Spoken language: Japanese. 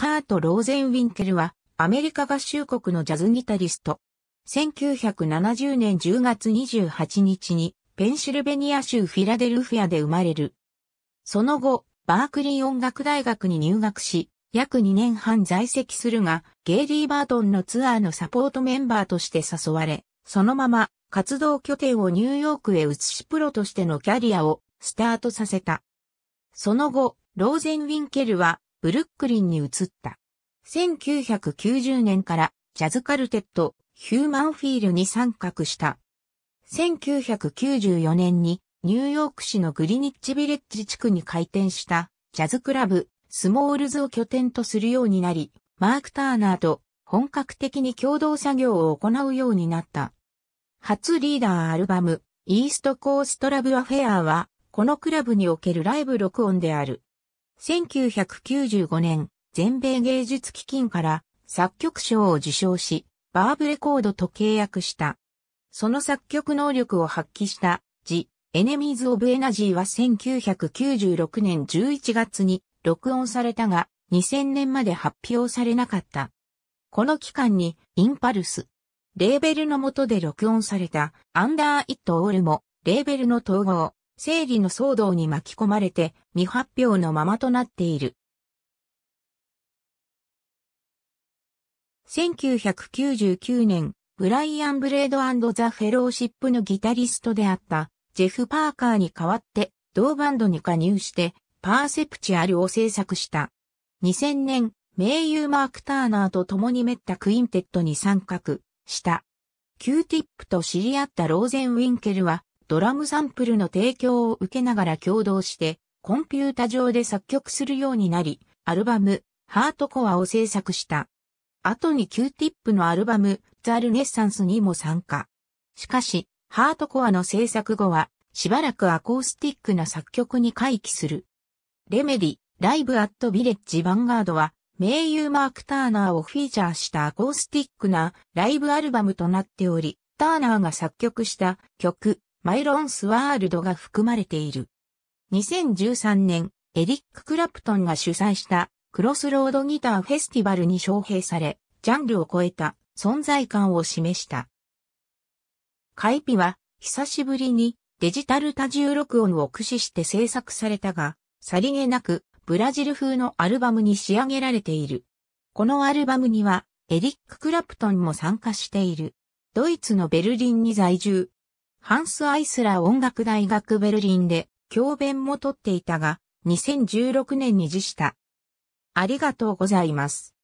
ハート・ローゼンウィンケルは、アメリカ合衆国のジャズギタリスト。1970年10月28日に、ペンシルベニア州フィラデルフィアで生まれる。その後、バークリー音楽大学に入学し、約2年半在籍するが、ゲイリー・バートンのツアーのサポートメンバーとして誘われ、そのまま活動拠点をニューヨークへ移しプロとしてのキャリアをスタートさせた。その後、ローゼンウィンケルはブルックリンに移った。1990年からジャズカルテット、ヒューマンフィールに参画した。1994年にニューヨーク市のグリニッチビレッジ地区に開店したジャズクラブ、スモールズを拠点とするようになり、マーク・ターナーと本格的に共同作業を行うようになった。初リーダーアルバム、イーストコーストラブアフェアは、このクラブにおけるライブ録音である。1995年、全米芸術基金から作曲賞を受賞し、バーブレコードと契約した。その作曲能力を発揮した、ジ・エネミーズ・オブ・エナジーは1996年11月に録音されたが、2000年まで発表されなかった。この期間に、インパルス、レーベルの下で録音された、アンダー・イット・オールも、レーベルの統合、生理の騒動に巻き込まれて未発表のままとなっている。1999年、ブライアン・ブレードザ・フェローシップのギタリストであったジェフ・パーカーに代わって同バンドに加入してパーセプチアルを制作した。2000年、名優マーク・ターナーと共にメッタ・クインテットに参画した。キューティップと知り合ったローゼン・ウィンケルはドラムサンプルの提供を受けながら共同して、コンピュータ上で作曲するようになり、アルバム、ハートコアを制作した。後にキューティップのアルバム、ザ・ルネッサンスにも参加。しかし、ハートコアの制作後は、しばらくアコースティックな作曲に回帰する。レメディ、ライブ・アット・ビレッジ・ヴァンガードは、名優マーク・ターナーをフィーチャーしたアコースティックなライブアルバムとなっており、ターナーが作曲した曲、マイロンスワールドが含まれている。2013年、エリック・クラプトンが主催したクロスロードギターフェスティバルに招聘され、ジャンルを超えた存在感を示した。カイピは、久しぶりにデジタル多重録音を駆使して制作されたが、さりげなくブラジル風のアルバムに仕上げられている。このアルバムには、エリック・クラプトンも参加している。ドイツのベルリンに在住、ハンス・アイスラー音楽大学ベルリンで教鞭もとっていたが、2016年に辞した。ありがとうございます。